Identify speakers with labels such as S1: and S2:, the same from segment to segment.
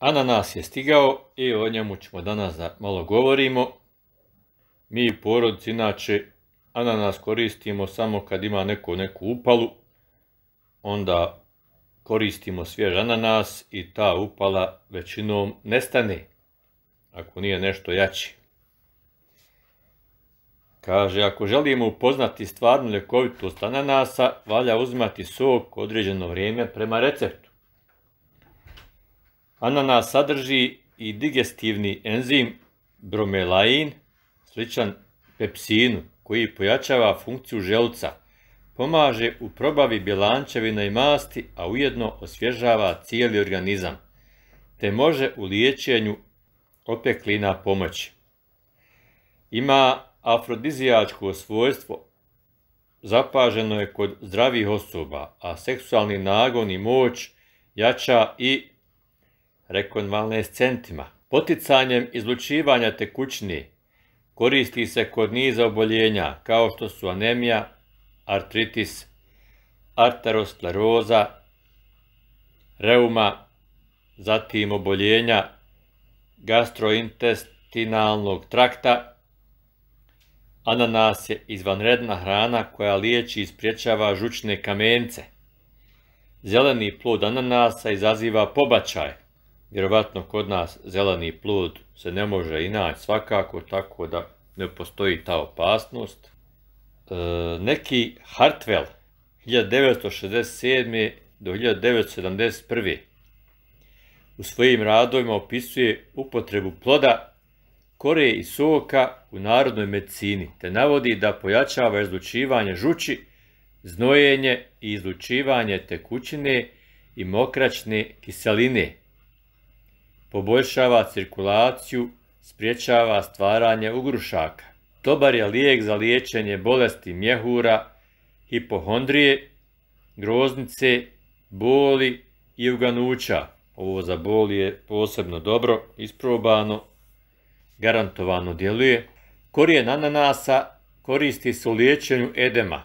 S1: Ananas je stigao i o njemu ćemo danas da malo govorimo. Mi u porodici inače ananas koristimo samo kad ima neku neku upalu. Onda koristimo svjež ananas i ta upala većinom nestane. Ako nije nešto jači. Kaže, ako želimo upoznati stvarnu ljekovitost ananasa, valja uzimati sok određeno vrijeme prema receptu. Ananas sadrži i digestivni enzim bromelain, sličan pepsinu, koji pojačava funkciju želca, pomaže u probavi bjelančevina i masti, a ujedno osvježava cijeli organizam, te može u liječenju opeklina pomoći. Ima afrodizijačko svojstvo, zapaženo je kod zdravih osoba, a seksualni nagon i moć jača i rekonvalne s centima. Poticanjem izlučivanja tekućni koristi se kod niza oboljenja kao što su anemija, artritis, arteroskleroza, reuma, zatim oboljenja gastrointestinalnog trakta. Ananas je izvanredna hrana koja liječi i spriječava žučne kamence. Zeleni plod ananasa izaziva pobačaj. Vjerovatno kod nas zeleni plod se ne može i svakako, tako da ne postoji ta opasnost. E, neki Hartwell 1967. do 1971. u svojim radovima opisuje upotrebu ploda kore i soka u narodnoj medicini, te navodi da pojačava izlučivanje žuči, znojenje i izlučivanje tekućine i mokračne kiseline. Poboljšava cirkulaciju, spriječava stvaranje ugrušaka. Dobar je lijek za liječenje bolesti mjehura, hipohondrije, groznice, boli i uganuća. Ovo za boli je posebno dobro, isprobano, garantovano djeluje. Korijen ananasa koristi se u liječenju edema.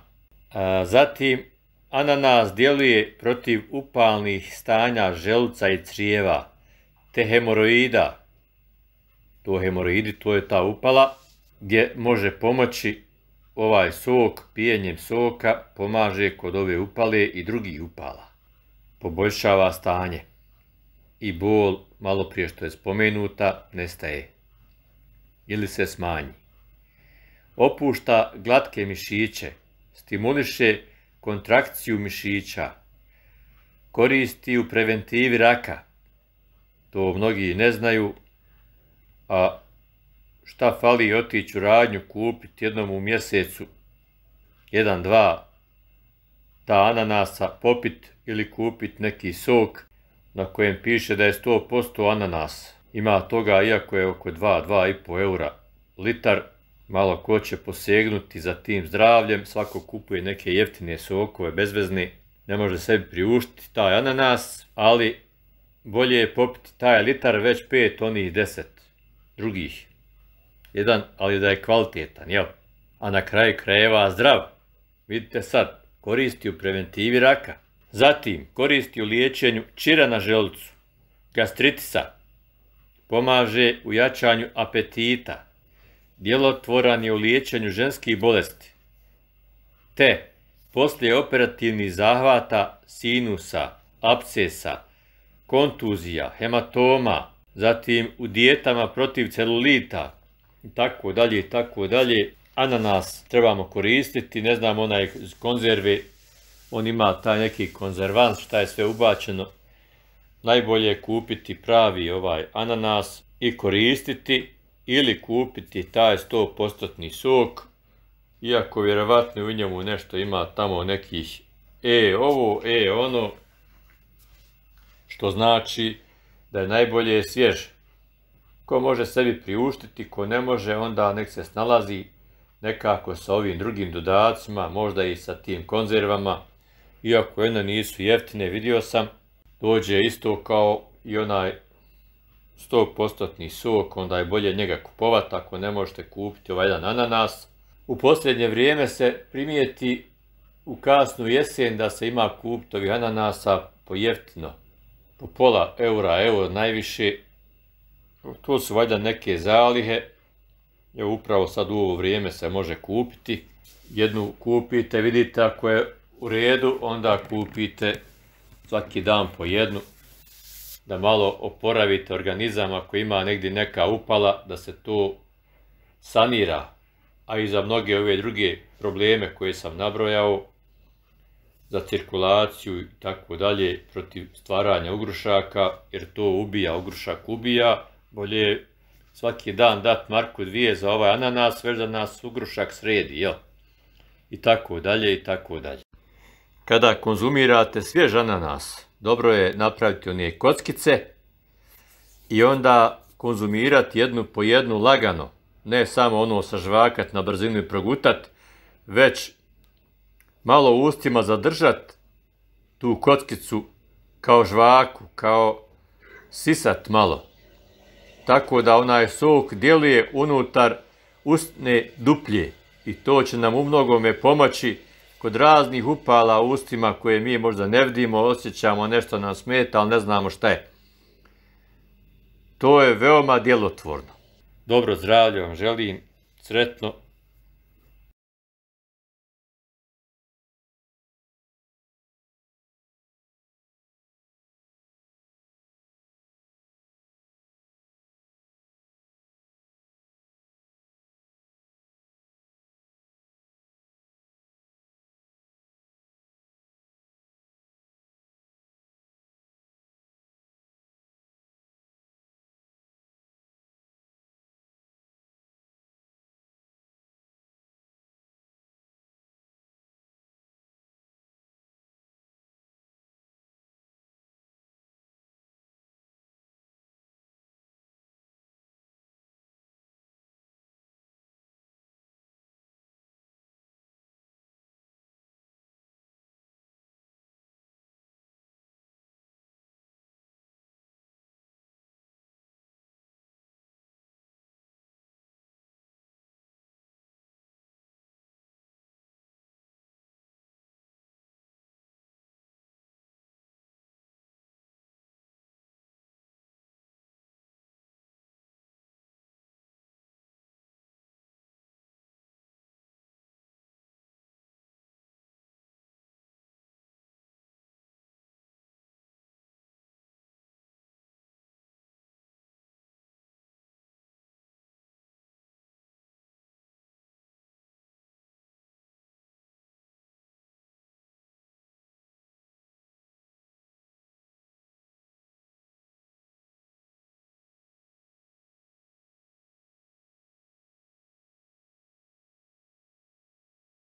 S1: zatim, ananas djeluje protiv upalnih stanja želuca i crijeva te hemoroida. To hemoroidi, to je ta upala gdje može pomoći ovaj sok, pijenjem soka pomaže kod ove upale i drugih upala. Poboljšava stanje i bol, malo prije što je spomenuta, nestaje ili se smanji. Opušta glatke mišiće, stimuliše kontrakciju mišića, koristi u preventivi raka, to mnogi ne znaju, a šta fali otići u radnju kupiti jednom u mjesecu, jedan, dva, ta ananasa popit ili kupit neki sok na kojem piše da je 100% ananas. Ima toga iako je oko 2-2,5 eura litar, malo ko će posegnuti za tim zdravljem, svako kupuje neke jeftine sokove bezvezni, ne može sebi priuštiti taj ananas, ali bolje je popiti taj litar već pet onih deset drugih. Jedan, ali da je kvalitetan, jel? A na kraju krajeva zdrav. Vidite sad, koristi u preventivi raka. Zatim, koristi u liječenju čira na želcu, gastritisa. Pomaže u jačanju apetita. Djelotvoran je u liječenju ženskih bolesti. Te, poslije operativnih zahvata sinusa, apcesa kontuzija, hematoma, zatim u dijetama protiv celulita, i tako dalje, tako dalje. Ananas trebamo koristiti, ne znam, onaj Konzervi. konzerve, on ima taj neki konzervans, šta je sve ubačeno. Najbolje je kupiti pravi ovaj ananas i koristiti ili kupiti taj 100% sok, iako vjerovatno u njemu nešto ima tamo nekih e ovo, e ono, što znači da je najbolje svjež. Ko može sebi priuštiti, ko ne može, onda nek se snalazi nekako sa ovim drugim dodacima, možda i sa tim konzervama, iako jedna nisu jeftine, vidio sam, dođe isto kao i onaj 100% sok, onda je bolje njega kupovati ako ne možete kupiti ovaj jedan ananas. U posljednje vrijeme se primijeti u kasnu jesen da se ima kupiti ovih ananasa po pola eura, evo najviše, to su valjda neke zalihe, evo upravo sad u ovo vrijeme se može kupiti, jednu kupite, vidite ako je u redu, onda kupite svaki dan po jednu, da malo oporavite organizam ako ima negdje neka upala, da se to sanira, a i za mnoge ove druge probleme koje sam nabrojao, za cirkulaciju i tako dalje protiv stvaranja ugrušaka, jer to ubija, ugrušak ubija. Bolje svaki dan dat Marku dvije za ovaj ananas, već da nas ugrušak sredi, jel? I tako dalje, i tako dalje. Kada konzumirate svjež ananas, dobro je napraviti one kockice i onda konzumirati jednu po jednu lagano. Ne samo ono sažvakat na brzinu i progutat, već malo u ustima zadržat tu kockicu kao žvaku, kao sisat malo. Tako da onaj sok djeluje unutar ustne duplje i to će nam u mnogome pomoći kod raznih upala u ustima koje mi možda ne vidimo, osjećamo, nešto nam smeta, ali ne znamo šta je. To je veoma djelotvorno. Dobro zdravlje vam želim, sretno